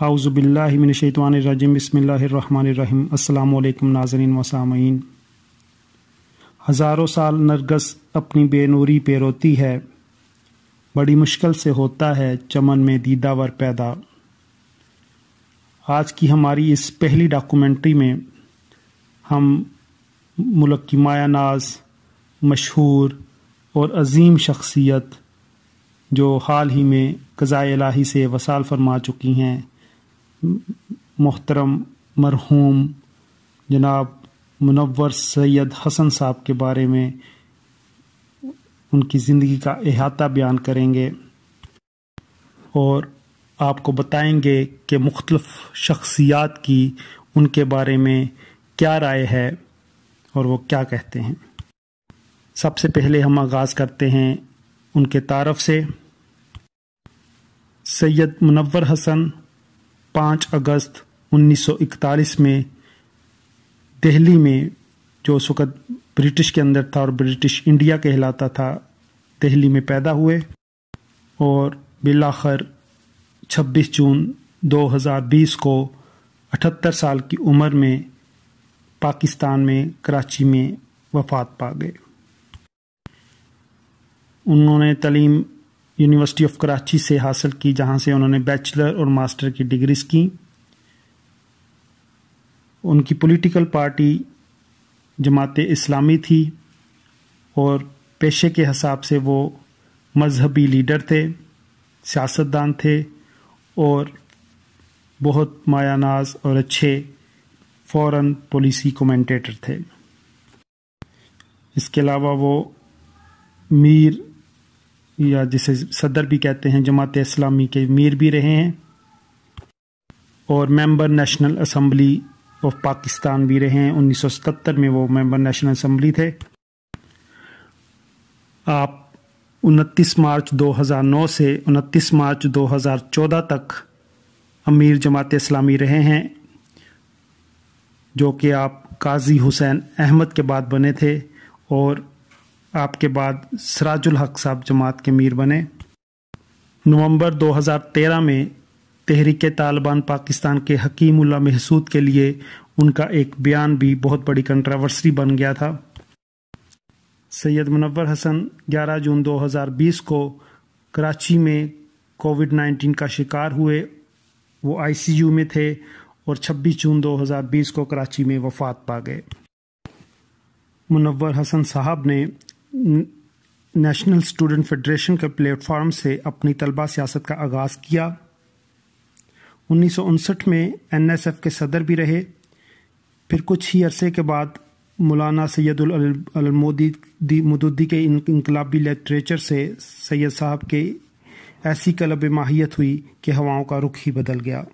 आउज़बिल्लिमिनशैतवानरजिम बसमीम् अल्लाम नाजरिन वसामीन हज़ारों साल नरगस अपनी बेनूरी पे रोती है बड़ी मुश्किल से होता है चमन में दीदावर पैदा आज की हमारी इस पहली डॉक्यूमेंट्री में हम मुल्क की माया नाज मशहूर और अजीम शख्सियत जो हाल ही में कज़ा इलाही से वसाल फरमा चुकी हैं मोहतरम मरहूम जनाब मुनवर सैयद हसन साहब के बारे में उनकी ज़िंदगी का अहाता बयान करेंगे और आपको बताएंगे कि मुख्तलफ़ शख्सियात की उनके बारे में क्या राय है और वो क्या कहते हैं सबसे पहले हम आगाज़ करते हैं उनके तारफ़ से सैयद मुनवर हसन पाँच अगस्त 1941 में दिल्ली में जो उस वक़्त ब्रिटिश के अंदर था और ब्रिटिश इंडिया कहलाता था दिल्ली में पैदा हुए और बिलाखर 26 जून 2020 को 78 साल की उम्र में पाकिस्तान में कराची में वफात पा गए उन्होंने तलीम यूनिवर्सिटी ऑफ कराची से हासिल की जहां से उन्होंने बैचलर और मास्टर की डिग्रीज की उनकी पॉलिटिकल पार्टी जमात इस्लामी थी और पेशे के हिसाब से वो मजहबी लीडर थे सियासतदान थे और बहुत मायानाज और अच्छे फॉरेन पॉलिसी कमेंटेटर थे इसके अलावा वो मीर या जिसे सदर भी कहते हैं जमात इस्लामी के मीर भी रहे हैं और member national assembly of Pakistan भी रहे हैं 1977 में वो मेंबर नेशनल असम्बली थे आप 29 मार्च 2009 से 29 मार्च 2014 तक अमीर जमात इस्लामी रहे हैं जो कि आप काजी हुसैन अहमद के बाद बने थे और आपके बाद सराजुल हक साहब जमात के मीर बने नवंबर 2013 में तहरीक तालिबान पाकिस्तान के हकीमुल्ला महसूद के लिए उनका एक बयान भी बहुत बड़ी कंट्रावर्सी बन गया था सैयद मुनवर हसन 11 जून 2020 को कराची में कोविड 19 का शिकार हुए वो आईसीयू में थे और 26 जून 2020 को कराची में वफात पा गए मुनवर हसन साहब ने नेशनल स्टूडेंट फेडरेशन के प्लेटफॉर्म से अपनी तलबा सियासत का आगाज़ किया उन्नीस में एनएसएफ के सदर भी रहे फिर कुछ ही अरसे के बाद मौलाना सैदुलमोदी मदुद्दी के इनकलाबी लिटरेचर से सैयद साहब के ऐसी कलब माहियत हुई कि हवाओं का रुख ही बदल गया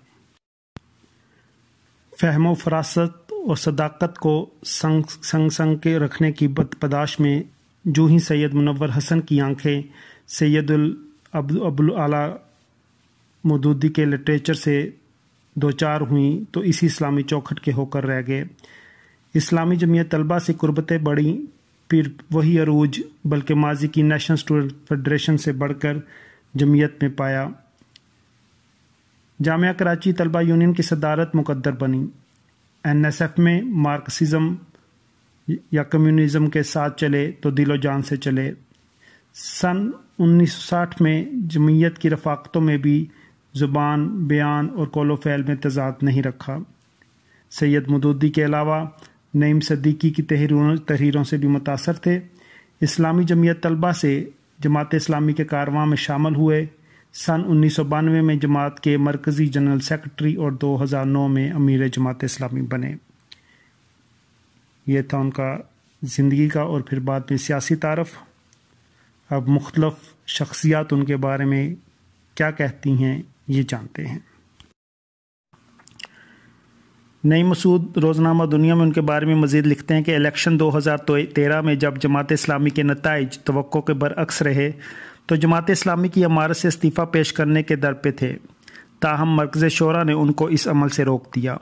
फहम फरासत और सदाकत को संग संग संग के रखने की बदपदाश में जो ही सैयद मुनवर हसन की आंखें सैयदुल अब्दुल आला मदूदी के लिटरेचर से दो चार हुई तो इसी इस्लामी चौखट के होकर रह गए इस्लामी जमीयत तलबा से कुर्बतें बढ़ी फिर वही अरूज बल्कि माजी की नेशनल स्टूडेंट फेडरेशन से बढ़कर जमीयत में पाया जामिया कराची तलबा यूनियन की सदारत मुकद्दर बनी एन एस एफ में मार्क्सिज्म या कम्युनिज्म के साथ चले तो दिलो जान से चले सन 1960 में जमीयत की रफाकतों में भी ज़ुबान बयान और कोलो फैल में तजाद नहीं रखा सैयद मदूदी के अलावा नईम सदीकी की तहरीरों तहरीरों से भी मुतासर थे इस्लामी जमीयत तलबा से जमात इस्लामी के कारवां में शामिल हुए सन उन्नीस सौ बानवे में जमात के मरकज़ी जनरल सेक्रेटरी और 2009 में अमीर जमात इस्लामी बने यह था उनका ज़िंदगी का और फिर बाद में सियासी तारफ़ अब मुख्तलफ शख्सियात उनके बारे में क्या कहती हैं ये जानते हैं नई मसूद रोज़नामा दुनिया में उनके बारे में मज़ीद लिखते हैं कि इलेक्शन 2013 में जब जमात इस्लामी के नतज तो के बरअक्स रहे तो जमात इस्लामी की इमारत से इस्तीफ़ा पेश करने के दर पे थे ताहम मरकज़ शोरा ने उनको इस अमल से रोक दिया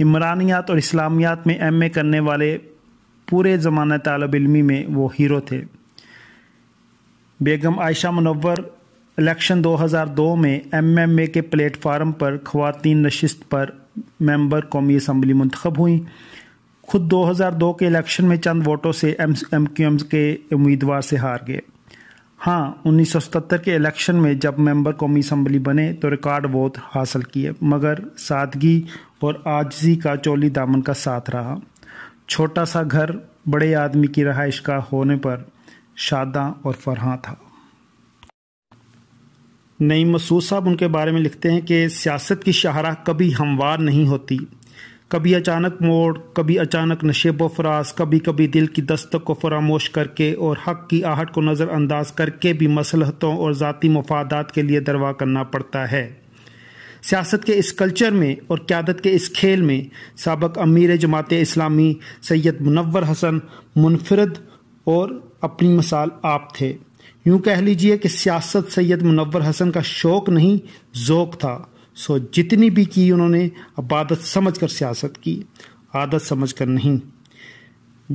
इमरानियात और इस्लामियात में एम ए करने वाले पूरे ज़माना तलब इलमी में वो हीरो थे बेगम आयशा मनवर इलेक्शन 2002 में एमएमए के प्लेटफार्म पर खवतिन नशस्त पर मेंबर कौमी असम्बली मंतखब हुई खुद 2002 के इलेक्शन में चंद वोटों से एम एम क्यू एम के उम्मीदवार से हार गए हाँ 1977 के इलेक्शन में जब मेंबर कौमी असम्बली बने तो रिकॉर्ड वोट हासिल किए मगर सादगी और आजजी का चोली दामन का साथ रहा छोटा सा घर बड़े आदमी की रहाइश का होने पर शादा और फरहा था नईम मसूद साहब उनके बारे में लिखते हैं कि सियासत की शाहराह कभी हमवार नहीं होती कभी अचानक मोड़ कभी अचानक नशेब व फराज कभी कभी दिल की दस्तक को फरामोश करके और हक की आहट को नज़रअंदाज करके भी मसलहतों और ज़ाती मफादात के लिए दरवा करना पड़ता है सियासत के इस कल्चर में और क्यादत के इस खेल में सबक अमीर जमात इस्लामी सैयद मुनवर हसन मुनफरद और अपनी मिसाल आप थे यूँ कह लीजिए कि सियासत सैयद मुनवर हसन का शौक़ नहीं जोक था सो जितनी भी की उन्होंने अब आदत समझ कर सियासत की आदत समझ कर नहीं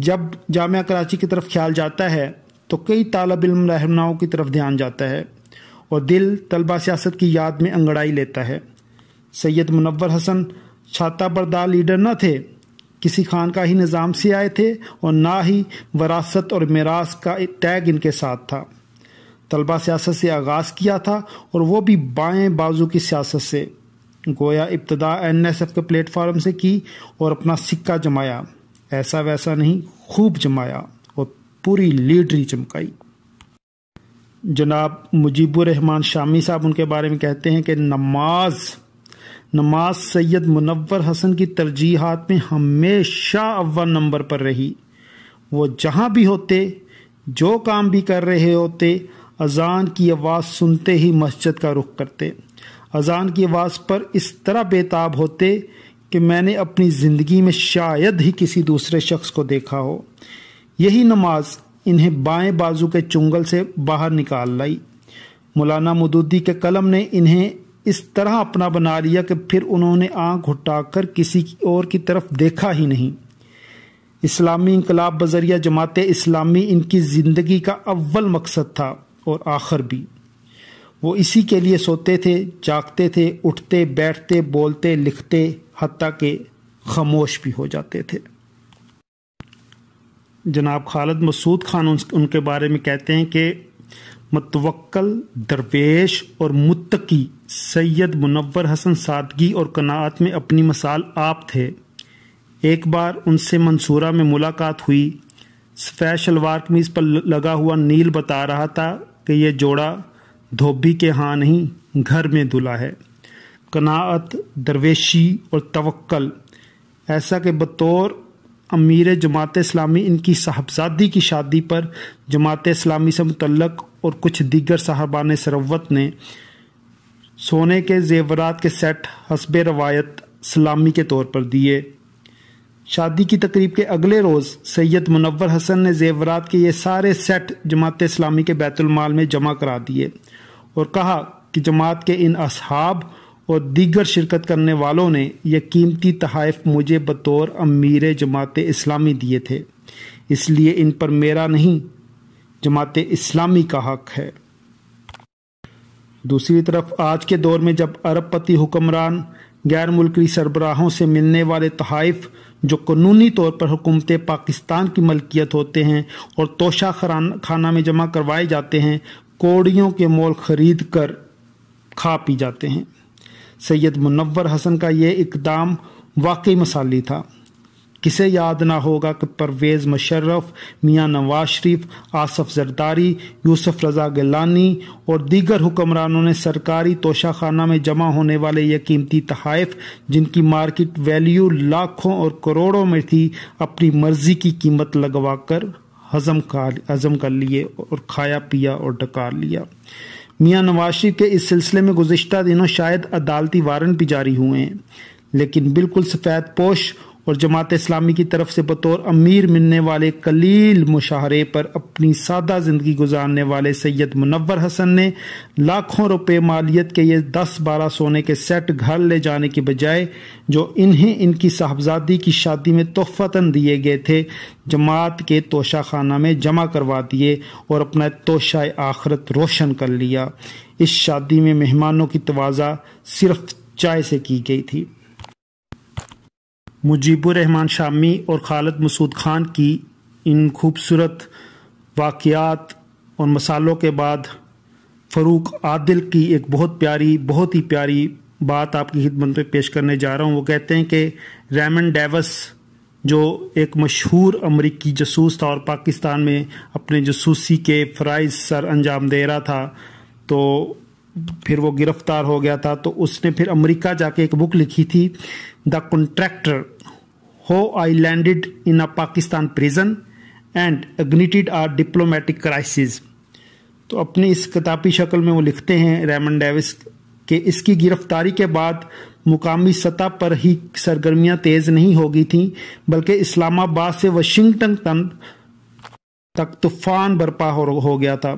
जब जामिया कराची की तरफ ख्याल जाता है तो कई तालब इम रहनाओं की तरफ ध्यान जाता है और दिल तलबा सियासत की याद में अंगड़ाई लेता है सैयद मुनवर हसन छाता बरदार लीडर न थे किसी खान का ही निज़ाम से आए थे और ना ही वरासत और मेरास का टैग इनके साथ था तलबा सियासत से आगाज़ किया था और वह भी बाएँ बाजू की सियासत से गोया इब्तदा एन एस एफ के प्लेटफार्म से की और अपना सिक्का जमाया ऐसा वैसा नहीं खूब जमाया और पूरी लीडरी चमकाई जनाब मुजीबरहमान शामी साहब उनके बारे में कहते हैं कि नमाज नमाज सैयद मुनवर हसन की तरजीहत में हमेशा अव्वल नंबर पर रही वो जहाँ भी होते जो काम भी कर रहे होते अजान की आवाज़ सुनते ही मस्जिद का रुख करते अजान की आवाज़ पर इस तरह बेताब होते कि मैंने अपनी ज़िंदगी में शायद ही किसी दूसरे शख्स को देखा हो यही नमाज इन्हें बाएं बाजू के चुंगल से बाहर निकाल लाई मौलाना मदूदी के कलम ने इन्हें इस तरह अपना बना लिया कि फिर उन्होंने आंख उठाकर किसी और की तरफ देखा ही नहीं इस्लामी इनकलाब बजरिया जमात इस्लामी इनकी ज़िंदगी का अव्वल मकसद था और आखिर भी वो इसी के लिए सोते थे जागते थे उठते बैठते बोलते लिखते हती के खामोश भी हो जाते थे जनाब खालद मसूद खान उनके बारे में कहते हैं कि मतवक्ल दरवेश और मुत्तकी सैयद मुनवर हसन सादगी और कनात में अपनी मसाल आप थे एक बार उनसे मंसूरा में मुलाकात हुई सफ़ेद शलवार कमीज़ पर लगा हुआ नील बता रहा था कि ये जोड़ा धोबी के हाँ नहीं घर में दुला है कनात दरवेशी और तवक्ल ऐसा कि बतौर अमीर जमात इस्लामी इनकी साहबजादी की शादी पर जमात इस्लामी से मुतलक और कुछ दीगर साहबान सरवत ने सोने के जेवरात के सेट हसब रवायत सलामी के तौर पर दिए शादी की तकरीब के अगले रोज़ सैयद मुनवर हसन ने जेवरात के ये सारे सेट जमात इस्लामी के बैतुलमाल में जमा करा दिए और कहा कि जमात के इन असहाब और दीगर शिरकत करने वालों ने यह कीमती तहफ़ मुझे बतौर अमीर जमात इस्लामी दिए थे इसलिए इन पर मेरा नहीं जमात इस्लामी का हक है दूसरी तरफ आज के दौर में जब अरबपति हुक्मरान गैर मुल्की सरबराहों से मिलने वाले तहफ़ जो कानूनी तौर पर हुकूमत पाकिस्तान की मलकियत होते हैं और तोशा खाना में जमा करवाए जाते हैं कोड़ियों के मोल खरीद कर खा पी जाते हैं सैयद मुनवर हसन का ये इकदाम वाकई मसाली था किसे याद ना होगा कि परवेज़ मुशर्रफ मियाँ नवाज शरीफ आसफ जरदारी यूसुफ रजा गिलानी और दीगर हुक्मरानों ने सरकारी तोशाखाना में जमा होने वाले ये कीमती तहफ़ जिनकी मार्केट वैल्यू लाखों और करोड़ों में थी अपनी मर्ज़ी की कीमत लगवा कर हजम का हजम कर लिए और खाया पिया और डकार लिया मियाँ नवाज शरीफ के इस सिलसिले में गुजशत दिनों शायद अदालती वारंट भी जारी हुए हैं लेकिन बिल्कुल सफ़ेद पोश और जमात इस्लामी की तरफ से बतौर अमीर मिलने वाले कलील मुशाहरे पर अपनी सादा ज़िंदगी गुजारने वाले सैयद मुनवर हसन ने लाखों रुपये मालियत के ये दस बारह सोने के सेट घर ले जाने के बजाय जो इन्हें इनकी साहबजादी की शादी में तोहफ़ता दिए गए थे जमात के तोशा खाना में जमा करवा दिए और अपना तोशा आखरत रोशन कर लिया इस शादी में मेहमानों की तोज़ा सिर्फ चाय से की गई थी रहमान शामी और खालद मसूद खान की इन खूबसूरत वाक़ात और मसालों के बाद फ़रूक आदिल की एक बहुत प्यारी बहुत ही प्यारी बात आपकी खिदमत पर पेश करने जा रहा हूँ वो कहते हैं कि रैमन डेवस जो एक मशहूर अमरीकी जसूस था और पाकिस्तान में अपने जसूसी के फ़राइज सर अंजाम दे रहा था तो फिर वो गिरफ्तार हो गया था तो उसने फिर अमेरिका जाके एक बुक लिखी थी the contractor who I landed in a Pakistan prison and ignited our diplomatic crisis तो अपनी इस किताबी शक्ल में वो लिखते हैं रेमन डेविस के इसकी गिरफ्तारी के बाद मुकामी सतह पर ही सरगर्मियां तेज़ नहीं हो गई थी बल्कि इस्लामाबाद से वाशिंगटन तक तूफान बर्पा हो गया था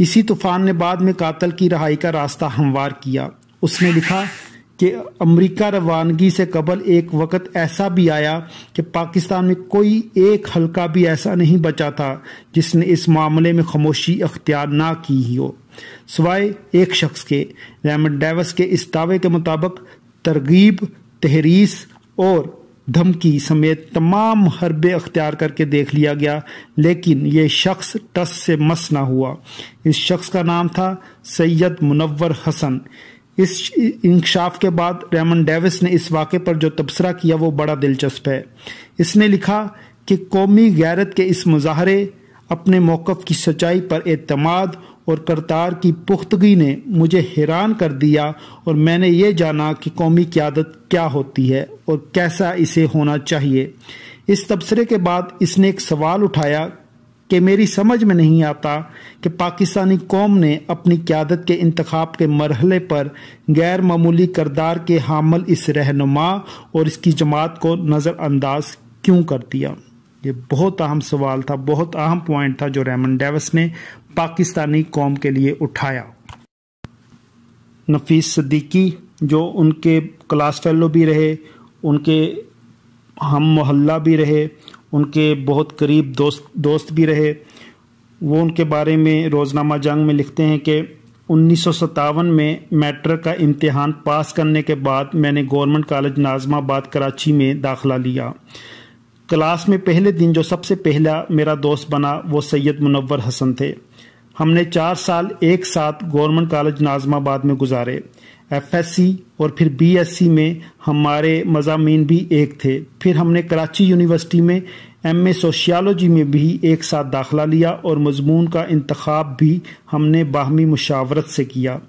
इसी तूफान ने बाद में कातल की रहाई का रास्ता हमवार किया उसने लिखा कि अमेरिका रवानगी से कबल एक वक्त ऐसा भी आया कि पाकिस्तान में कोई एक हलका भी ऐसा नहीं बचा था जिसने इस मामले में खामोशी अख्तियार ना की हो सवाए एक शख्स के रैमड डेवस के इस दावे के मुताबिक तरगीब तहरीस और धमकी समेत तमाम हरबे अख्तियार करके देख लिया गया लेकिन ये शख्स टस से मस ना हुआ इस शख्स का नाम था सैयद मुनवर हसन इस इंकशाफ के बाद रेमन डेविस ने इस वाक़े पर जो तबसरा किया वो बड़ा दिलचस्प है इसने लिखा कि कौमी गैरत के इस मुजाहरे अपने मौक़ की सच्चाई पर एतमाद और करतार की पुख्तगी ने मुझे हैरान कर दिया और मैंने ये जाना कि कौमी क्यादत क्या होती है और कैसा इसे होना चाहिए इस तबसरे के बाद इसने एक सवाल उठाया कि मेरी समझ में नहीं आता कि पाकिस्तानी कौम ने अपनी क्यादत के इंतखब के मरहले पर गैर मामूली करदार के हामल इस रहनुमा और इसकी जमात को नज़रअंदाज क्यों कर दिया ये बहुत अहम सवाल था बहुत अहम पॉइंट था जो रेमन डेविस ने पाकिस्तानी कौम के लिए उठाया नफीस सदीकी जो उनके क्लास फेलो भी रहे उनके हम मोहल्ला भी रहे उनके बहुत करीब दोस्त दोस्त भी रहे वो उनके बारे में रोज़नामा जंग में लिखते हैं कि उन्नीस में मैट्रिक का इम्तहान पास करने के बाद मैंने गवर्नमेंट कॉलेज नाजमाबाद कराची में दाखला लिया क्लास में पहले दिन जो सबसे पहला मेरा दोस्त बना वो सैयद मुनवर हसन थे हमने चार साल एक साथ गवर्नमेंट कॉलेज नाजमाबाद में गुजारे एफएससी और फिर बीएससी में हमारे मजामी भी एक थे फिर हमने कराची यूनिवर्सिटी में एम ए सोशियालॉजी में भी एक साथ दाखिला लिया और मजमून का इंतखब भी हमने बाहमी मुशावरत से किया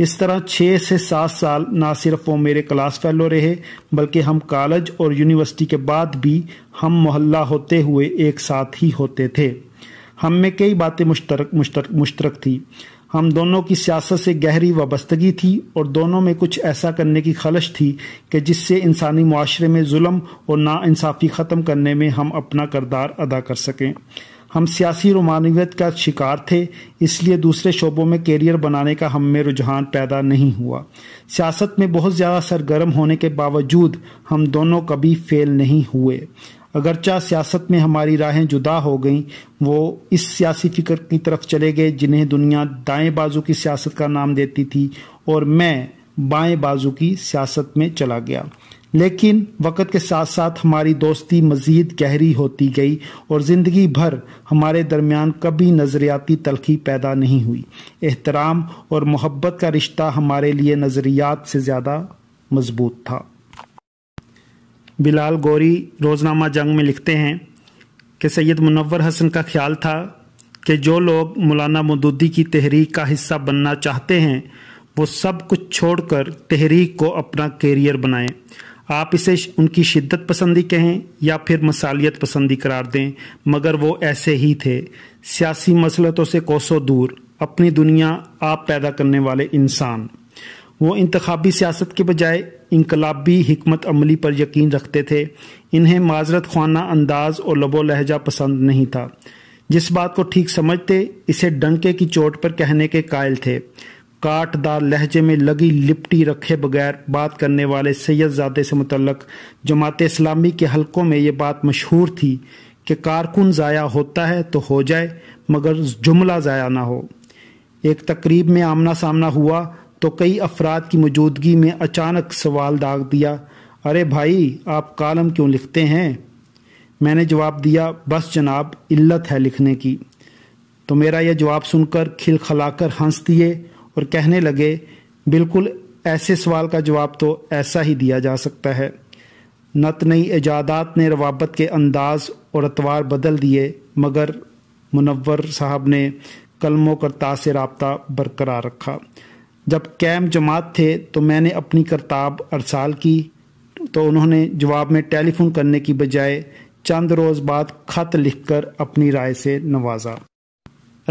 इस तरह छः से सात साल ना सिर्फ वो मेरे क्लास फेलो रहे बल्कि हम कॉलेज और यूनिवर्सिटी के बाद भी हम मोहल्ला होते हुए एक साथ ही होते थे हम में कई बातें मुश्तरक मुश्तरक मुश्तरक थी हम दोनों की सियासत से गहरी वाबस्तगी थी और दोनों में कुछ ऐसा करने की खलश थी कि जिससे इंसानी माशरे में जुल्म और नाानसाफ़ी ख़त्म करने में हम अपना करदार अदा कर सकें हम सियासी रोमानवियत का शिकार थे इसलिए दूसरे शोबों में कैरियर बनाने का हम में रुझान पैदा नहीं हुआ सियासत में बहुत ज़्यादा सरगर्म होने के बावजूद हम दोनों कभी फेल नहीं हुए अगरचा सियासत में हमारी राहें जुदा हो गईं वो इस सियासी फिक्र की तरफ चले गए जिन्हें दुनिया दाएं बाजू की सियासत का नाम देती थी और मैं बाएं बाजू की सियासत में चला गया लेकिन वक़्त के साथ साथ हमारी दोस्ती मज़ीद गहरी होती गई और ज़िंदगी भर हमारे दरमियान कभी नज़रियाती तलखी पैदा नहीं हुई एहतराम और मोहब्बत का रिश्ता हमारे लिए नज़रियात से ज़्यादा मजबूत था बिलाल गौरी रोज़नामा जंग में लिखते हैं कि सैयद मुनवर हसन का ख्याल था कि जो लोग मौलाना मदूदी की तहरीक का हिस्सा बनना चाहते हैं वो सब कुछ छोड़कर तहरीक को अपना कैरियर बनाएं आप इसे उनकी शिद्दत पसंदी कहें या फिर मसालियत पसंदी करार दें मगर वो ऐसे ही थे सियासी मसलतों से कोसों दूर अपनी दुनिया आप पैदा करने वाले इंसान वो इंतबी सियासत के बजाय इनकलाबी हमत अमली पर यकीन रखते थे इन्हें माजरत खाना अंदाज और लबो लहजा पसंद नहीं था जिस बात को ठीक समझते इसे डंके की चोट पर कहने के कायल थे काटदार लहजे में लगी लिपटी रखे बगैर बात करने वाले सैदजादे से मुतलक जमात इस्लामी के हलकों में ये बात मशहूर थी कि कारकुन ज़ाया होता है तो हो जाए मगर जुमला ज़ाया ना हो एक तकरीब में आमना सामना हुआ तो कई अफराद की मौजूदगी में अचानक सवाल दाग दिया अरे भाई आप कालम क्यों लिखते हैं मैंने जवाब दिया बस जनाब इल्लत है लिखने की तो मेरा यह जवाब सुनकर खिलखिलाकर हंस दिए और कहने लगे बिल्कुल ऐसे सवाल का जवाब तो ऐसा ही दिया जा सकता है नत नई इजादात ने रवाबत के अंदाज और अतवार बदल दिए मगर मुनवर साहब ने कलमों करता से रबता बरकरार रखा जब कैम जमात थे तो मैंने अपनी करताब अरसाल की तो उन्होंने जवाब में टेलीफोन करने की बजाय चंद रोज़ बाद ख़त लिखकर अपनी राय से नवाजा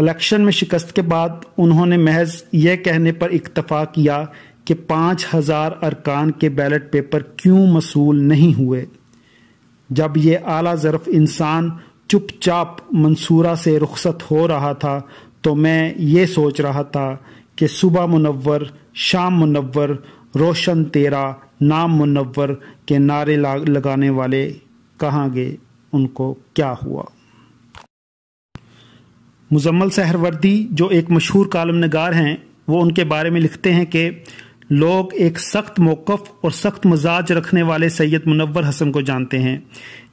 इलेक्शन में शिकस्त के बाद उन्होंने महज यह कहने पर इतफा किया कि पाँच हज़ार अरकान के बैलेट पेपर क्यों मसूल नहीं हुए जब ये आला ज़रफ़ इंसान चुपचाप मंसूरा से रुखसत हो रहा था तो मैं ये सोच रहा था कि सुबह मुनवर शाम मुनवर रोशन तेरा नाम मुनवर के नारे लगाने वाले कहाँ गए उनको क्या हुआ मुजम्मल सहरवर्दी जो एक मशहूर कालम नगार हैं वो उनके बारे में लिखते हैं कि लोग एक सख्त मौक़ और सख्त मजाज रखने वाले सैयद मुनवर हसन को जानते हैं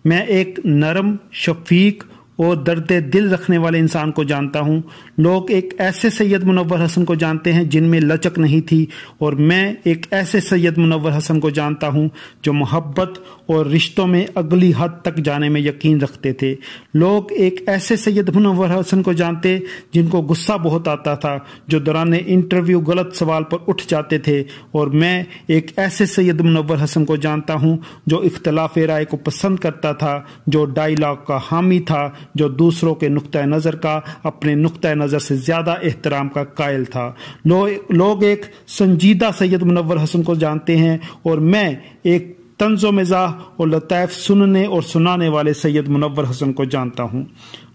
मैं एक नरम शफीक और दर्द दिल रखने वाले इंसान को जानता हूँ लोग एक ऐसे सैयद मुनवर हसन को जानते हैं जिनमें लचक नहीं थी और मैं एक ऐसे सैयद मुनवर हसन को जानता हूँ जो मोहब्बत और रिश्तों में अगली हद तक जाने में यकीन रखते थे लोग एक ऐसे सैयद मुनवर हसन को जानते जिनको गुस्सा बहुत आता था जो दौरान इंटरव्यू गलत सवाल पर उठ जाते थे और मैं एक ऐसे सैयद मुनवर हसन को जानता हूँ जो इख्तलाफ राय को पसंद करता था जो डायलॉग का हामी था जो दूसरों के नुक़ नज़र का अपने नुक़ नज़र से ज़्यादा एहतराम का कायल था लोग एक संजीदा सैयद मुनवर हसन को जानते हैं और मैं एक तंजो मिजा और लताफ़ सुनने और सुनाने वाले सैयद मुनवर हसन को जानता हूँ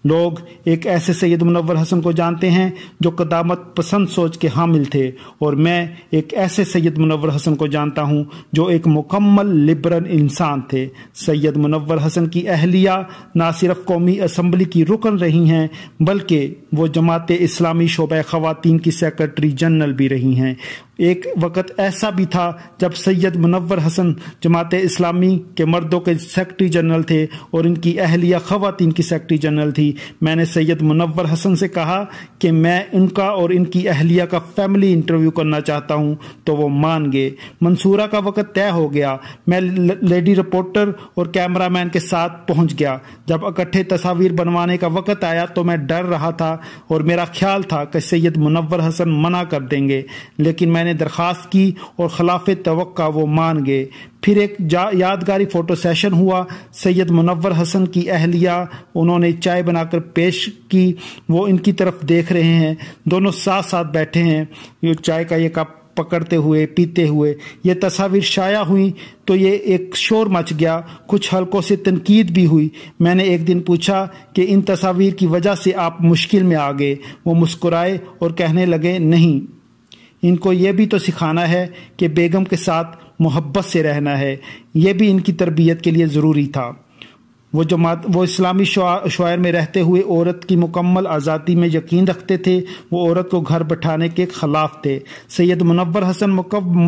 लोग एक ऐसे सैयद मुनवर हसन को जानते हैं जो कदामत पसंद सोच के हामिल थे और मैं एक ऐसे सैयद मुनवर हसन को जानता हूँ जो एक मुकम्मल लिबरल इंसान थे सैयद मुनवर हसन की अहलिया ना सिर्फ कौमी असम्बली की रुकन रही हैं बल्कि वो जमात इस्लामी शोब ख़वातीन की सेक्रेटरी जनरल भी रही हैं एक वक़्त ऐसा भी था जब सैयद मुनवर हसन जमात इस्लामी के मर्दों के सेक्रटरी जनरल थे और इनकी अहलिया खवत की सेक्रटरी जनरल थी मैंने सैयद मुनवर हसन से कहा कि मैं उनका और इनकी अहलिया का फैमिली इंटरव्यू करना चाहता हूं तो वो मान गए मंसूरा का वक़्त तय हो गया मैं लेडी रिपोर्टर और कैमरा मैन के साथ पहुँच गया जब इकट्ठे तस्वीर बनवाने का वक़्त आया तो मैं डर रहा था और मेरा ख्याल था कि सैयद मुनवर हसन मना कर देंगे लेकिन मैं मैंने दरख्वास्त की और खिलाफ तो वो मान गए फिर एक यादगारी फ़ोटो सेशन हुआ सैयद मुनवर हसन की अहलिया उन्होंने चाय बनाकर पेश की वो इनकी तरफ देख रहे हैं दोनों साथ साथ बैठे हैं ये चाय का ये कप पकड़ते हुए पीते हुए ये तस्वीर शाया हुई तो ये एक शोर मच गया कुछ हलकों से तनकीद भी हुई मैंने एक दिन पूछा कि इन तस्वीर की वजह से आप मुश्किल में आ गए वो मुस्कुराए और कहने लगे नहीं इनको ये भी तो सिखाना है कि बेगम के साथ मोहब्बत से रहना है ये भी इनकी तरबियत के लिए ज़रूरी था वो जो मात वो इस्लामी शायर में रहते हुए औरत की मुकम्मल आज़ादी में यकीन रखते थे वो औरत को घर बैठाने के खिलाफ थे सैयद मुनवर हसन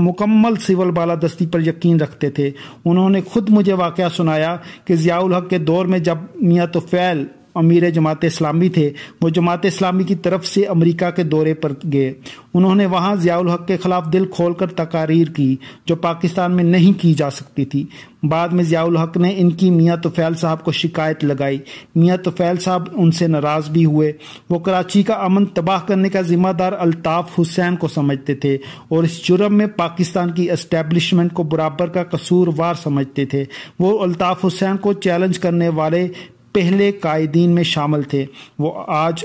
मुकम्मल सिवल बाला दस्ती पर यकीन रखते थे उन्होंने खुद मुझे वाक़ सुनाया कि ज़ियाउल हक के दौर में जब मियाँ तो फैल अमीर जमात इस्लामी थे वो जमात इस्लामी की तरफ से अमेरिका के दौरे पर गए उन्होंने वहां जियाउल हक के खिलाफ दिल खोलकर तकारीर की जो पाकिस्तान में नहीं की जा सकती थी बाद में जियाउल हक ने इनकी मियाँ तुफैल साहब को शिकायत लगाई मियाँ तुफैल साहब उनसे नाराज भी हुए वो कराची का अमन तबाह करने का जिम्मेदार अल्ताफ हुसैन को समझते थे और इस जुर्म में पाकिस्तान की इस्टेब्लिशमेंट को बराबर का कसूरवार समझते थे वो अल्ताफ हुसैन को चैलेंज करने वाले पहले कायदीन में शामिल थे वो आज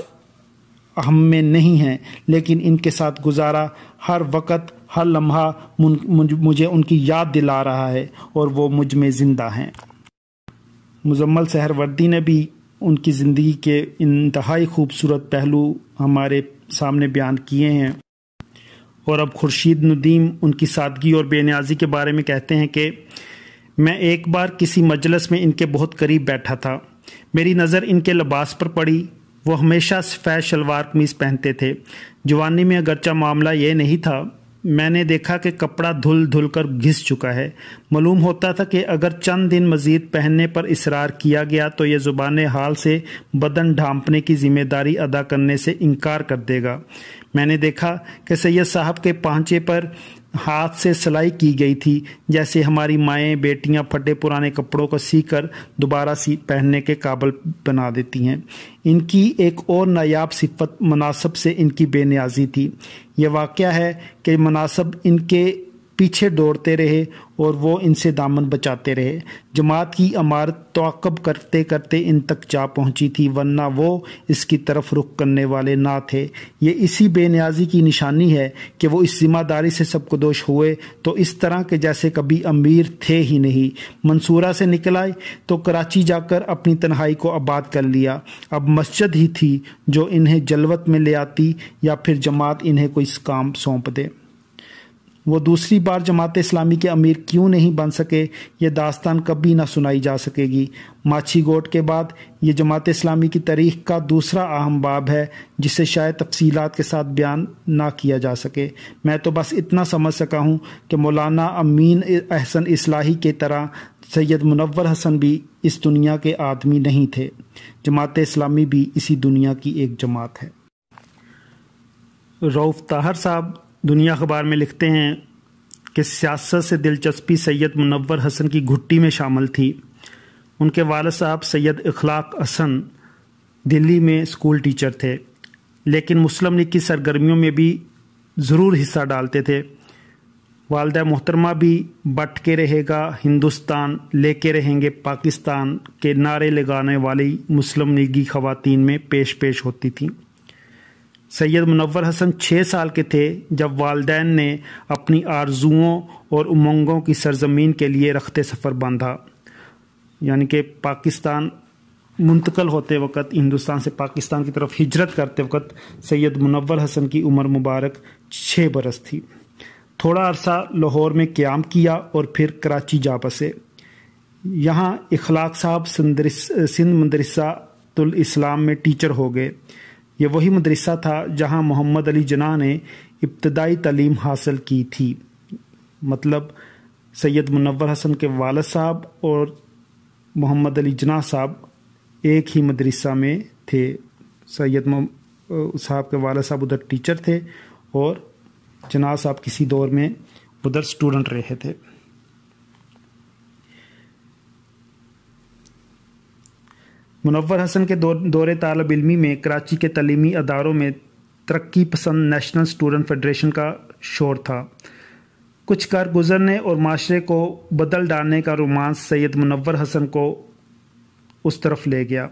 हम में नहीं हैं लेकिन इनके साथ गुजारा हर वक्त हर लम्हा मुझे उनकी याद दिला रहा है और वो मुझ में ज़िंदा हैं मुजम्मल सहरवर्दी ने भी उनकी ज़िंदगी के इंतहाई खूबसूरत पहलू हमारे सामने बयान किए हैं और अब खुर्शीद नदीम उनकी सादगी और बेनियाजी के बारे में कहते हैं कि मैं एक बार किसी मजलस में इनके बहुत करीब बैठा था मेरी नज़र इनके लिबास पर पड़ी वो हमेशा सफ़ेद शलवार कमीज़ पहनते थे जवानी में अगरचा मामला ये नहीं था मैंने देखा कि कपड़ा धुल धुल कर घिस चुका है मालूम होता था कि अगर चंद दिन मज़ीद पहनने पर इसरार किया गया तो यह ज़ुबान हाल से बदन ढांपने की जिम्मेदारी अदा करने से इनकार कर देगा मैंने देखा कि सैयद साहब के पहचे पर हाथ से सिलाई की गई थी जैसे हमारी माएँ बेटियां फटे पुराने कपड़ों को सीकर दोबारा सी पहनने के काबल बना देती हैं इनकी एक और नायाब सिफत मनासब से इनकी बेनियाजी थी यह वाक़ है कि मनासब इनके पीछे दौड़ते रहे और वो इनसे दामन बचाते रहे जमात की इमारत तोक़ब करते करते इन तक जा पहुंची थी वरना वो इसकी तरफ रुख करने वाले ना थे ये इसी बेनियाजी की निशानी है कि वो इस जिम्मेदारी से सबको दोष हुए तो इस तरह के जैसे कभी अमीर थे ही नहीं मंसूरा से निकल आए तो कराची जाकर अपनी तन्हाई को आबाद कर लिया अब मस्जिद ही थी जो इन्हें जलवत में ले आती या फिर जमात इन्हें कोई काम सौंप दे वो दूसरी बार जमात इस्लामी के अमीर क्यों नहीं बन सके ये दास्तान कभी ना सुनाई जा सकेगी माछी गोट के बाद ये जमात इस्लामी की तारीख का दूसरा अहम बाब है जिसे शायद तफसीलात के साथ बयान ना किया जा सके मैं तो बस इतना समझ सका हूँ कि मौलाना अमीन अहसन इस्लाही के तरह सैयद मुनवर हसन भी इस दुनिया के आदमी नहीं थे जमात इस्लामी भी इसी दुनिया की एक जमात है रऊफ़ ताहर साहब दुनिया अखबार में लिखते हैं कि सियासत से दिलचस्पी सैयद मुनवर हसन की घुट्टी में शामिल थी उनके वाल साहब सैयद इखलाक हसन दिल्ली में स्कूल टीचर थे लेकिन मुस्लिम लीग की सरगर्मियों में भी ज़रूर हिस्सा डालते थे वालद मोहतरमा भी बट के रहेगा हिंदुस्तान लेके रहेंगे पाकिस्तान के नारे लगाने वाली मुस्लिम लीगी खवतिन में पेश पेश होती थी सैयद मुनवर हसन छः साल के थे जब वालदेन ने अपनी आरजुओं और उमंगों की सरजमीन के लिए रखते सफ़र बांधा यानी कि पाकिस्तान मुंतकल होते वक्त हिंदुस्तान से पाकिस्तान की तरफ हिजरत करते वक्त सैयद मुनवर हसन की उम्र मुबारक छः बरस थी थोड़ा अरसा लाहौर में क्याम किया और फिर कराची जा बसे यहाँ इखलाक साहब सिंध मदरसा इस्लाम में टीचर हो गए ये वही मदरसा था जहाँ मोहम्मद अली जना ने इब्तदाई तलीम हासिल की थी मतलब सैयद मुनवर हसन के वाल साहब और मोहम्मद अली जना साहब एक ही मदरसा में थे सैयद साहब के वाल साहब उधर टीचर थे और जना साहब किसी दौर में उधर स्टूडेंट रहे थे मुनवर हसन के दौरे तालब इलमी में कराची के तलीमी अदारों में तरक्की पसंद नेशनल स्टूडेंट फेडरेशन का शोर था कुछ कार गुजरने और माशरे को बदल डालने का रोमांस सैयद मुनवर हसन को उस तरफ ले गया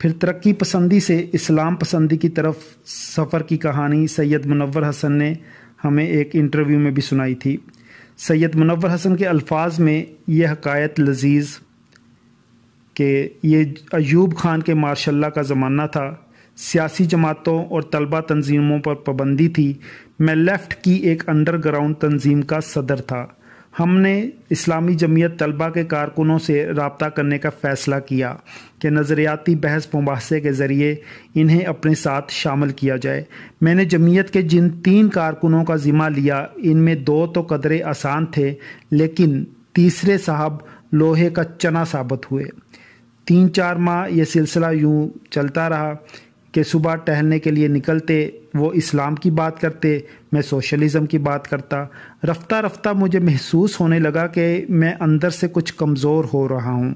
फिर तरक्की पसंदी से इस्लाम पसंदी की तरफ सफ़र की कहानी सैयद मुनवर हसन ने हमें एक इंटरव्यू में भी सुनाई थी सैयद मुनवर हसन के अल्फाज में यह हकायत लजीज़ कि ये अयूब खान के मार्शल्ला का ज़माना था सियासी जमातों और तलबा तंजीमों पर पाबंदी थी मैं लेफ़्ट की एक अंडरग्राउंड तंजीम का सदर था हमने इस्लामी जमीयत तलबा के कारकुनों से रबता करने का फ़ैसला किया कि नज़रियाती बहस मुबासे के ज़रिए इन्हें अपने साथ शामिल किया जाए मैंने जमीयत के जिन तीन कारकुनों का ज़िम्मा लिया इनमें दो तो कदरे आसान थे लेकिन तीसरे साहब लोहे का चना साबित हुए तीन चार माह ये सिलसिला यूँ चलता रहा कि सुबह टहलने के लिए निकलते वो इस्लाम की बात करते मैं सोशलिज़म की बात करता रफ्ता रफ्ता मुझे महसूस होने लगा कि मैं अंदर से कुछ कमज़ोर हो रहा हूँ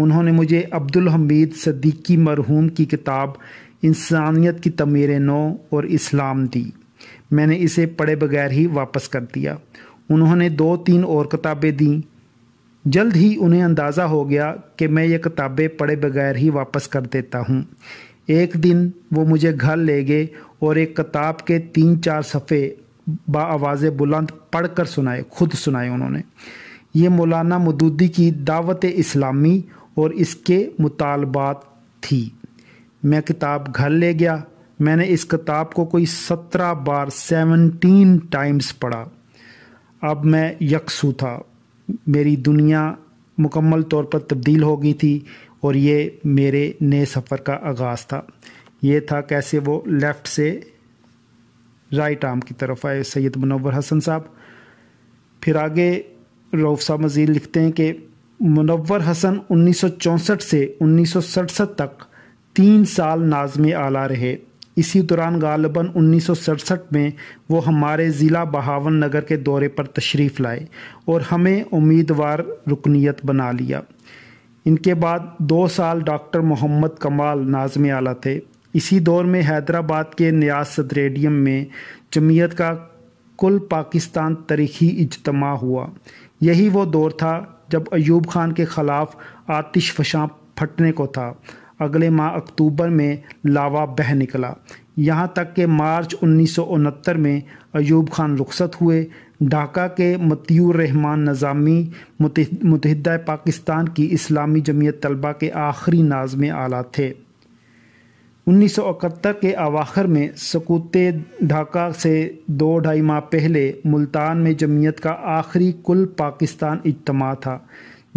उन्होंने मुझे अब्दुल हमीद सदीकी मरहूम की किताब इंसानियत की तमीर नो और इस्लाम दी मैंने इसे पढ़े बगैर ही वापस कर दिया उन्होंने दो तीन और किताबें दीं जल्द ही उन्हें अंदाज़ा हो गया कि मैं ये किताबें पढ़े बगैर ही वापस कर देता हूँ एक दिन वो मुझे घर ले गए और एक किताब के तीन चार सफ़े आवाज़ बुलंद पढ़ कर सुनाए खुद सुनाए उन्होंने ये मौलाना मदूदी की दावत इस्लामी और इसके मुतालबात थी मैं किताब घर ले गया मैंने इस किताब को कोई सत्रह बार सेवनटीन टाइम्स पढ़ा अब मैं यकसू था मेरी दुनिया मुकम्मल तौर पर तब्दील हो गई थी और ये मेरे नए सफ़र का आगाज़ था ये था कैसे वो लेफ़्ट से राइट आर्म की तरफ आए सैयद मनवर हसन साहब फिर आगे रऊफ़ साहब मज़ीद लिखते हैं कि मनवर हसन 1964 से उन्नीस तक तीन साल नाजम आला रहे इसी दौरान गालबन उन्नीस में वो हमारे ज़िला बहावन नगर के दौरे पर तशरीफ़ लाए और हमें उम्मीदवार रुकनीत बना लिया इनके बाद दो साल डॉक्टर मोहम्मद कमाल नाजम आला थे इसी दौर में हैदराबाद के न्याज स्टेडियम में जमीयत का कुल पाकिस्तान तरीखी इजतम हुआ यही वो दौर था जब अयूब खान के ख़िलाफ़ आतिश फशां फटने को था अगले माह अक्टूबर में लावा बह निकला यहाँ तक कि मार्च उन्नीस में अयूब खान रुखसत हुए ढाका के मतियूर रहमान नज़ामी मुतहद पाकिस्तान की इस्लामी जमीयत तलबा के आखिरी नाजम आला थे उन्नीस सौ इकहत्तर के अवाखर में सकूते ढाका से दो ढाई माह पहले मुल्तान में जमीयत का आखिरी कुल पाकिस्तान इजतम था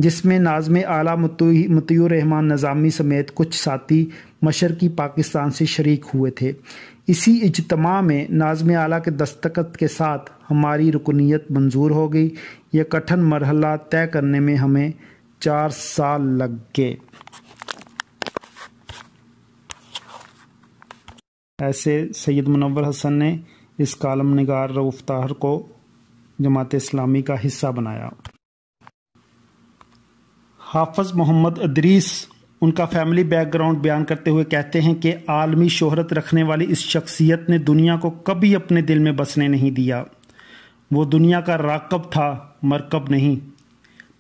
जिसमें नाजम आला मतयू रहमान नज़ामी समेत कुछ साथी मशरकी पाकिस्तान से शरीक हुए थे इसी इजतमा में नाजम आला के दस्तखत के साथ हमारी रुकनीत मंजूर हो गई यह कठिन मरहला तय करने में हमें चार साल लग गए ऐसे सैयद मुनवर हसन ने इस कालम नगार रफ्तार को जमात इस्लामी का हिस्सा बनाया हाफज मोहम्मद अदरीस उनका फैमिली बैकग्राउंड बयान करते हुए कहते हैं कि आलमी शोहरत रखने वाली इस शख्सियत ने दुनिया को कभी अपने दिल में बसने नहीं दिया वो दुनिया का राकब था मरकब नहीं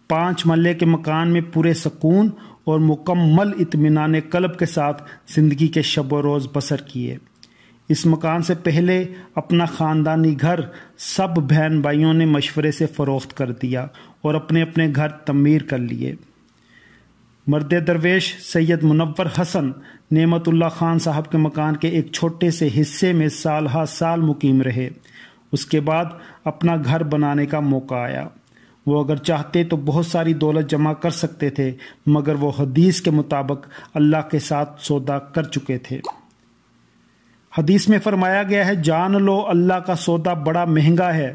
पाँच मल्ले के मकान में पूरे सकून और मुकम्मल इतमान कलब के साथ ज़िंदगी के शब रोज़ बसर किए इस मकान से पहले अपना ख़ानदानी घर सब बहन भाइयों ने मशवरे से फ़रोख्त कर दिया और अपने अपने घर तमीर कर लिए मर्द दरवेश सैयद मुनवर हसन नेमतुल्ला खान साहब के मकान के एक छोटे से हिस्से में साल हा साल मुकीम रहे उसके बाद अपना घर बनाने का मौका आया वो अगर चाहते तो बहुत सारी दौलत जमा कर सकते थे मगर वो हदीस के मुताबिक अल्लाह के साथ सौदा कर चुके थे हदीस में फरमाया गया है जान लो अल्लाह का सौदा बड़ा महंगा है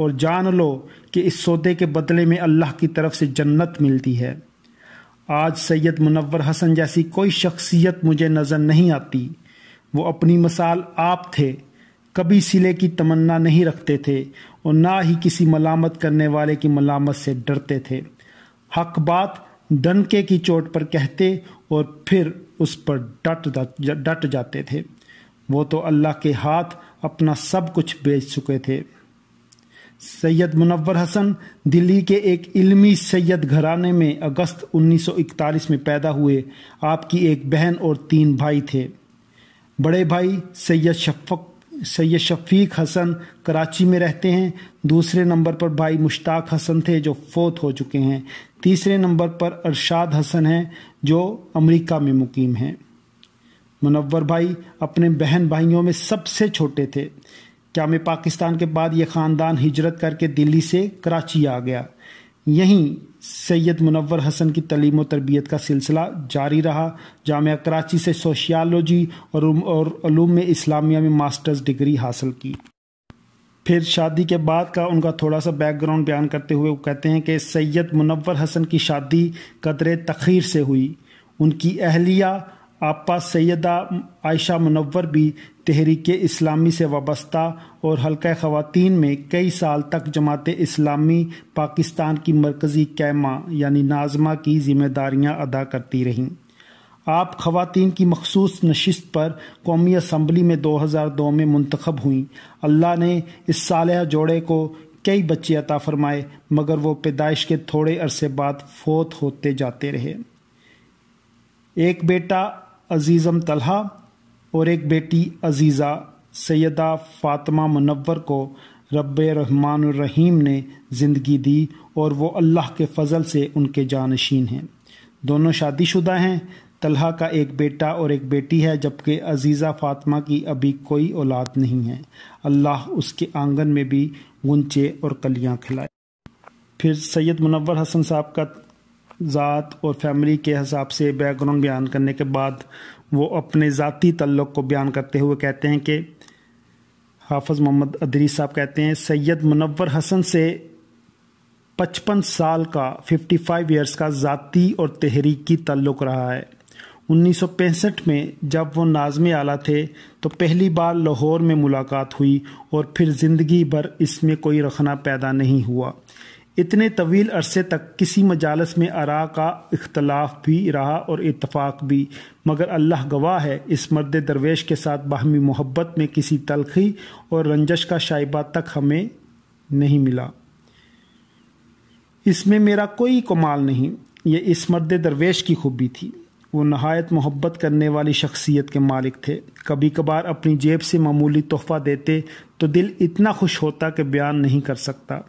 और जान लो कि इस सौदे के बदले में अल्लाह की तरफ से जन्नत मिलती है आज सैयद मुनवर हसन जैसी कोई शख्सियत मुझे नज़र नहीं आती वो अपनी मसाल आप थे कभी सिले की तमन्ना नहीं रखते थे और ना ही किसी मलामत करने वाले की मलामत से डरते थे हक बात डनके की चोट पर कहते और फिर उस पर डट डट जाते थे वो तो अल्लाह के हाथ अपना सब कुछ बेच चुके थे सैयद मुनवर हसन दिल्ली के एक इल्मी सैयद घराने में अगस्त 1941 में पैदा हुए आपकी एक बहन और तीन भाई थे बड़े भाई सैयद शफक सैयद शफीक हसन कराची में रहते हैं दूसरे नंबर पर भाई मुश्ताक हसन थे जो फोत हो चुके हैं तीसरे नंबर पर अरशाद हसन हैं जो अमेरिका में मुकीम हैं मुनवर भाई अपने बहन भाइयों में सबसे छोटे थे क्या में पाकिस्तान के बाद ये ख़ानदान हिजरत करके दिल्ली से कराची आ गया यहीं सैयद मुनवर हसन की तलीम तरबियत का सिलसिला जारी रहा जाम कराची से सोशियालॉजी और और में इस्लामिया में मास्टर्स डिग्री हासिल की फिर शादी के बाद का उनका थोड़ा सा बैकग्राउंड बयान करते हुए वो कहते हैं कि सैयद मुनवर हसन की शादी कदर तखीर से हुई उनकी अहलिया आपा सैदा आयशा मुनवर भी तहरीक इस्लामी से वाबस्ता और हल्का ख़वातीन में कई साल तक जमात इस्लामी पाकिस्तान की मरकज़ी कैमा यानी नाजमा की जिम्मेदारियाँ अदा करती रहीं आप खवतिन की मखसूस नशस्त पर कौमी असम्बली में 2002 में मंतखब हुई अल्लाह ने इस साल जोड़े को कई बच्चे अता फरमाए मगर वो पैदाइश के थोड़े अरसे बाद फोत होते जाते रहे एक बेटा अजीज़म तलहा और एक बेटी अजीज़ा सैदा फातमा मुनवर को रब रहमान रहीम ने ज़िंदगी दी और वो अल्लाह के फ़ज़ल से उनके जानशीन हैं दोनों शादीशुदा हैं तलहा का एक बेटा और एक बेटी है जबकि अजीज़ा फ़ातिमा की अभी कोई औलाद नहीं है अल्लाह उसके आंगन में भी गुंचे और कलियाँ खिलाए फिर सैयद मुनवर हसन साहब का ज़ात और फैमिली के हिसाब से बैकग्राउंड बयान करने के बाद वो अपने ज़ाती तल्लक को बयान करते हुए कहते हैं कि हाफज मोहम्मद अदरी साहब कहते हैं सैयद मुनवर हसन से पचपन साल का 55 ईयर्स का ज़ाती और तहरीकी तल्लुक रहा है 1965 में जब वो नाजम आला थे तो पहली बार लाहौर में मुलाकात हुई और फिर ज़िंदगी भर इसमें कोई रखना पैदा नहीं हुआ इतने तवील अरसे तक किसी मजालस में आरा का इख्तलाफ भी रहा और इतफाक़ भी मगर अल्लाह गवाह है इस मर्द दरवेश के साथ बाहमी मोहब्बत में किसी तलखी और रंजश का शाइबा तक हमें नहीं मिला इसमें मेरा कोई कमाल नहीं ये इस मर्द दरवेश की खूबी थी वो नहायत मोहब्बत करने वाली शख्सियत के मालिक थे कभी कभार अपनी जेब से मामूली तोहफ़ा देते तो दिल इतना खुश होता कि बयान नहीं कर सकता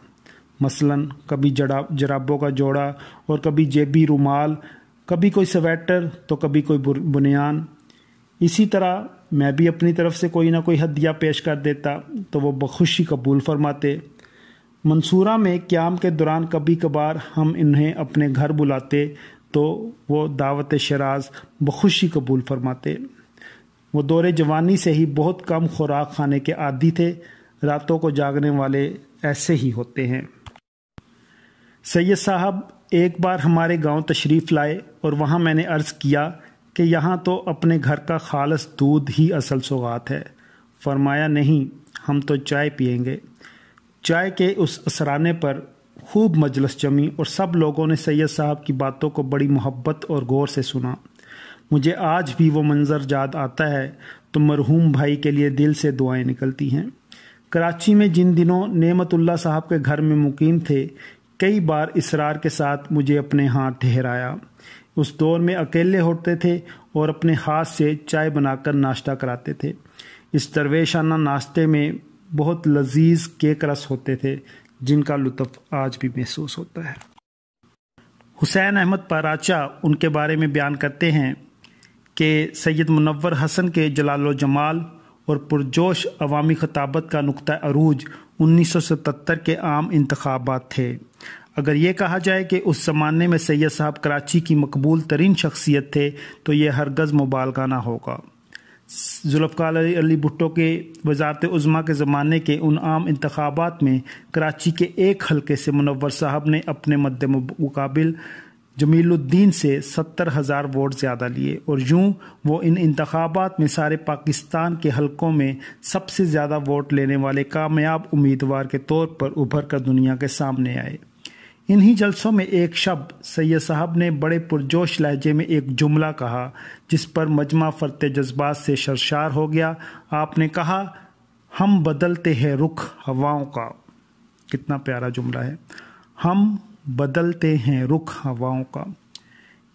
मसलन कभी जड़ा जराबों का जोड़ा और कभी जेबी रुमाल कभी कोई स्वेटर तो कभी कोई बुनियान इसी तरह मैं भी अपनी तरफ से कोई ना कोई हदिया पेश कर देता तो वो बखुशी कबूल फरमाते मंसूरा में क्याम के दौरान कभी कभार हम इन्हें अपने घर बुलाते तो वो दावत शराज बखुशी कबूल फरमाते वो दौरे जवानी से ही बहुत कम खुराक खाने के आदि थे रातों को जागने वाले ऐसे ही होते हैं सैयद साहब एक बार हमारे गांव तशरीफ़ लाए और वहाँ मैंने अर्ज़ किया कि यहाँ तो अपने घर का खालस दूध ही असल सौगात है फरमाया नहीं हम तो चाय पियेंगे चाय के उस असराने पर खूब मजलस जमी और सब लोगों ने सैयद साहब की बातों को बड़ी मोहब्बत और गौर से सुना मुझे आज भी वो मंज़र याद आता है तो मरहूम भाई के लिए दिल से दुआएं निकलती हैं कराची में जिन दिनों नेमतुल्ला साहब के घर में मुकीम थे कई बार इसरार के साथ मुझे अपने हाथ ठहराया उस दौर में अकेले होते थे और अपने हाथ से चाय बनाकर नाश्ता कराते थे इस दरवेशाना नाश्ते में बहुत लजीज केक रस होते थे जिनका लुत्फ आज भी महसूस होता है हुसैन अहमद पाराचा उनके बारे में बयान करते हैं कि सैयद मुनवर हसन के जलाल जमाल और पुरजोश अवामी खताबत का नुक़ अरूज 1977 के आम इंतबात थे अगर ये कहा जाए कि उस ज़माने में सैयद साहब कराची की मकबूल तरीन शख्सियत थे तो ये हरगज़ मुबालगाना होगा जुल्फ़ार अली भुट्टो के वजारत उज़मा के ज़माने के उन आम इंतबात में कराची के एक हलके से मुनवर साहब ने अपने मद्द मुकाबिल जमीलुद्दीन से सत्तर हज़ार वोट ज़्यादा लिए और यूं वो इन इंतबात में सारे पाकिस्तान के हलकों में सबसे ज़्यादा वोट लेने वाले कामयाब उम्मीदवार के तौर पर उभर कर दुनिया के सामने आए इन्हीं जलसों में एक शब्द सैयद साहब ने बड़े पुरजोश लहजे में एक जुमला कहा जिस पर मजमा फरत जज्बात से शरशार हो गया आपने कहा हम बदलते हैं रुख हवाओं का कितना प्यारा जुमला है हम बदलते हैं रुख हवाओं का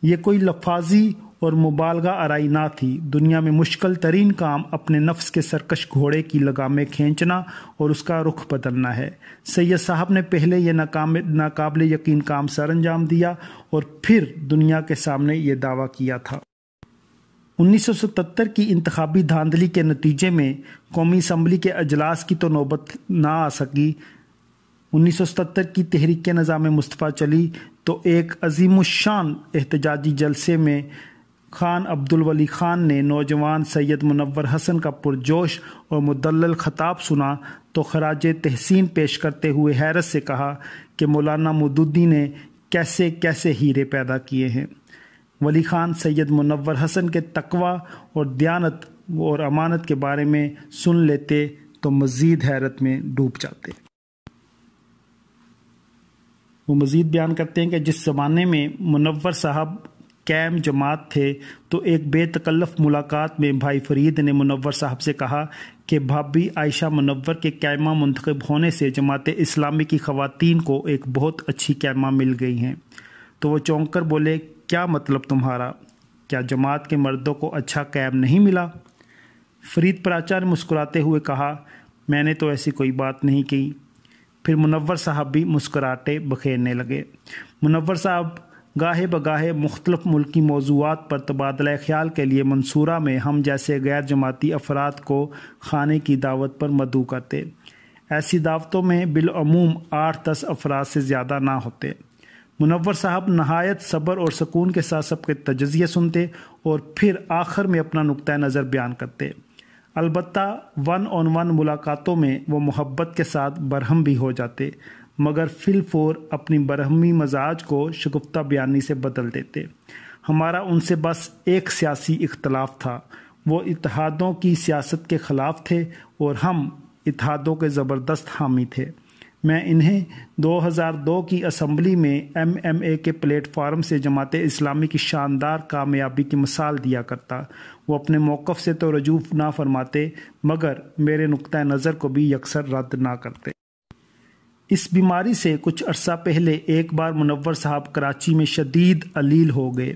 ये कोई लफाजी और मुबालगा आरई ना थी दुनिया में मुश्किल तरीन काम अपने नफ्स के सरकश घोड़े की लगामें खींचना और उसका रुख बदलना है सैयद साहब ने पहले यह नाकाम नाकबले यकीन काम सर अंजाम दिया और फिर दुनिया के सामने ये दावा किया था 1977 की इंतबी धांधली के नतीजे में कौमी असम्बली के अजलास की तो नौबत ना आ सकी 1970 की तहरीक निज़ाम मुस्तफ़ा चली तो एक अजीम शान एहतजाजी जलसे में खान अब्दुल वली खान ने नौजवान सैयद मुनवर हसन का पुरजोश और मुदल खताब सुना तो खराज तहसीन पेश करते हुए हैरत से कहा कि मौलाना मदूदी ने कैसे कैसे हीरे पैदा किए हैं वली खान सैयद मुनवर हसन के तकवा और दयानत और अमानत के बारे में सुन लेते तो मज़ीद हैरत में डूब जाते वो मज़ीद बयान करते हैं कि जिस ज़माने में मुनवर साहब कैम जमात थे तो एक बेतकल्लफ मुलाकात में भाई फरीद ने मुनवर साहब से कहा कि भाभी आयशा मुनवर के कैमा मंतखब होने से जमात इस्लामी की खातन को एक बहुत अच्छी कैमा मिल गई हैं तो वो चौंक कर बोले क्या मतलब तुम्हारा क्या जमात के मर्दों को अच्छा कैम नहीं मिला फरीद प्राचार्य मुस्कुराते हुए कहा मैंने तो ऐसी कोई बात नहीं की फिर मुनवर साहब भी मुस्कराटे बखेरने लगे मुनवर साहब गाहे बगाहे मुख्तलफ मुल्की मौजूद पर तबादला ख्याल के लिए मंसूरा में हम जैसे गैर जमाती अफराद को खाने की दावत पर मदू करते ऐसी दावतों में बिलूम आठ दस अफराद से ज़्यादा ना होते मुनवर साहब नहायत सब्र और सकून के साथ सबके तजिए सुनते और फिर आखिर में अपना नुक़ नज़र बयान करते अलबत् वन ऑन वन मुलाकातों में वो मोहब्बत के साथ बरहम भी हो जाते मगर फिल फोर अपनी बरहमी मजाज को शगुफ्ता बयानी से बदल देते हमारा उनसे बस एक सियासी इख्तलाफ था वो इतिहादों की सियासत के ख़िलाफ़ थे और हम इतिहादों के ज़बरदस्त हामी थे मैं इन्हें 2002 की असम्बली में एमएमए के प्लेटफार्म से जमात इस्लामी की शानदार कामयाबी की मिसाल दिया करता वो अपने मौक़ से तो रजू ना फरमाते मगर मेरे नुक़ नज़र को भी यकसर रद्द ना करते इस बीमारी से कुछ अरसा पहले एक बार मुनवर साहब कराची में शदीद अलील हो गए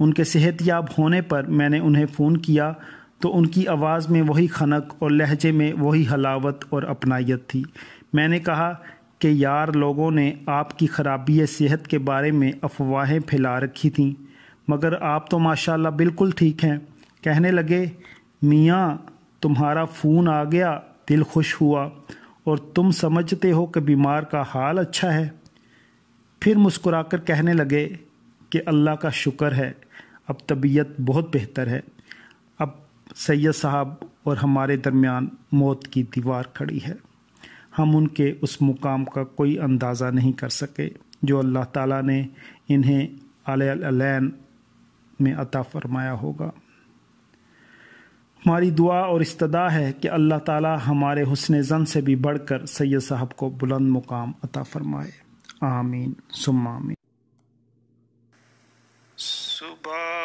उनके सेहत याब होने पर मैंने उन्हें फ़ोन किया तो उनकी आवाज़ में वही खनक और लहजे में वही हलावत और अपनाइत थी मैंने कहा कि यार लोगों ने आपकी खराबी सेहत के बारे में अफवाहें फैला रखी थीं मगर आप तो माशाल्लाह बिल्कुल ठीक हैं कहने लगे मियाँ तुम्हारा फ़ोन आ गया दिल खुश हुआ और तुम समझते हो कि बीमार का हाल अच्छा है फिर मुस्कुराकर कहने लगे कि अल्लाह का शुक्र है अब तबीयत बहुत बेहतर है अब सैयद साहब और हमारे दरमियान मौत की दीवार खड़ी है हम उनके उस मुकाम का कोई अंदाज़ा नहीं कर सके जो अल्लाह ताला ने इन्हें अलैन में अता फरमाया होगा हमारी दुआ और इस्तदा है कि अल्लाह ताला हमारे हुसन जन से भी बढ़कर सैयद साहब को बुलंद मुकाम अता फरमाए आमीन सुमामीन सुबह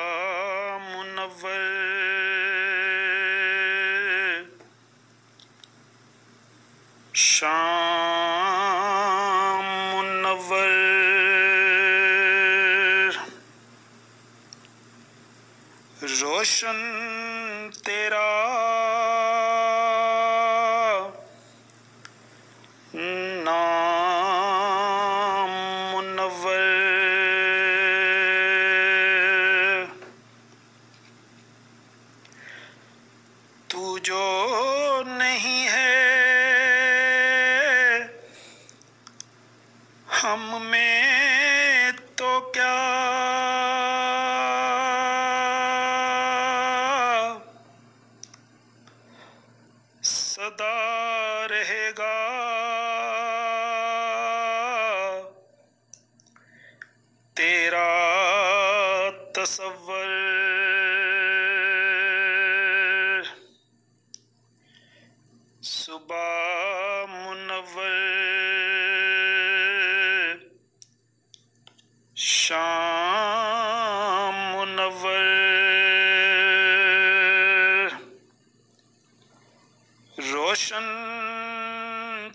दर्शन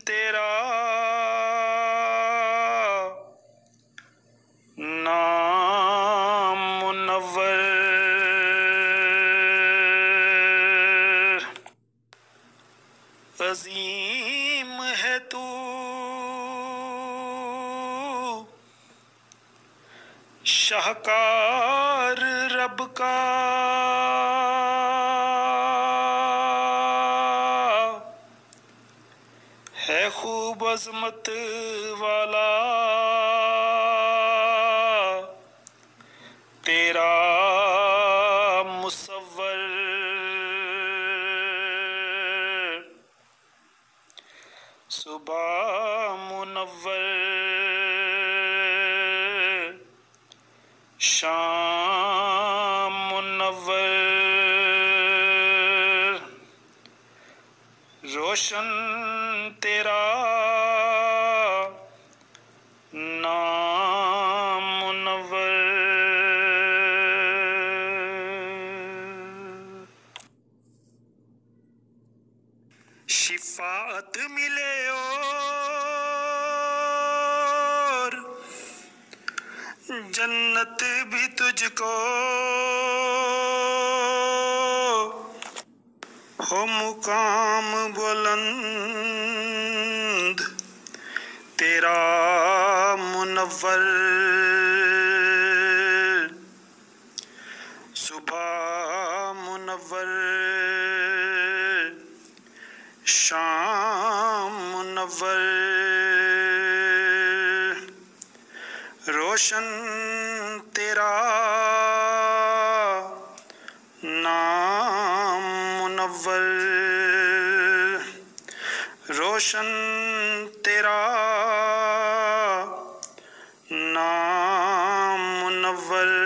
तेरा नाम मुनवर अजीम है तू शाहकार रब का பார்த்து नफरत भी तुझको हो मुकाम बुलंद दर्शन तेरा नाम मुनवर